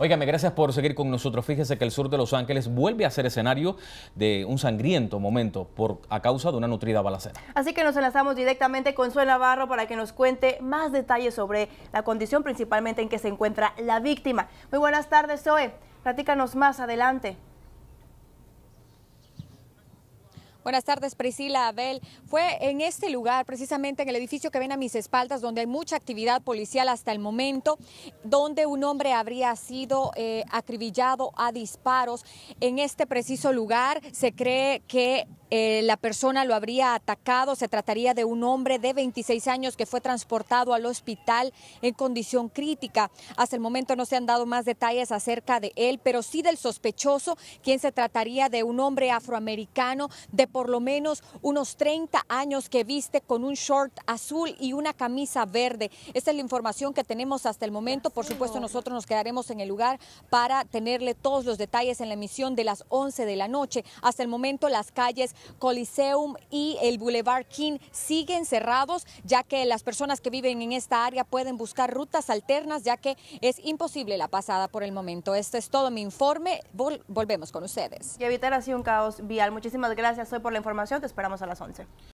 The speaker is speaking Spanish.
Óigame, gracias por seguir con nosotros. Fíjese que el sur de Los Ángeles vuelve a ser escenario de un sangriento momento por, a causa de una nutrida balacera. Así que nos enlazamos directamente con Sue Navarro para que nos cuente más detalles sobre la condición principalmente en que se encuentra la víctima. Muy buenas tardes, Zoe. Platícanos más adelante. Buenas tardes, Priscila Abel. Fue en este lugar, precisamente en el edificio que ven a mis espaldas, donde hay mucha actividad policial hasta el momento, donde un hombre habría sido eh, acribillado a disparos. En este preciso lugar se cree que eh, la persona lo habría atacado. Se trataría de un hombre de 26 años que fue transportado al hospital en condición crítica. Hasta el momento no se han dado más detalles acerca de él, pero sí del sospechoso, quien se trataría de un hombre afroamericano de por lo menos unos 30 años que viste con un short azul y una camisa verde. Esta es la información que tenemos hasta el momento. Por supuesto, nosotros nos quedaremos en el lugar para tenerle todos los detalles en la emisión de las 11 de la noche. Hasta el momento las calles Coliseum y el Boulevard King siguen cerrados, ya que las personas que viven en esta área pueden buscar rutas alternas, ya que es imposible la pasada por el momento. Este es todo mi informe. volvemos con ustedes. Y evitar así un caos vial. Muchísimas gracias hoy por la información. Te esperamos a las 11.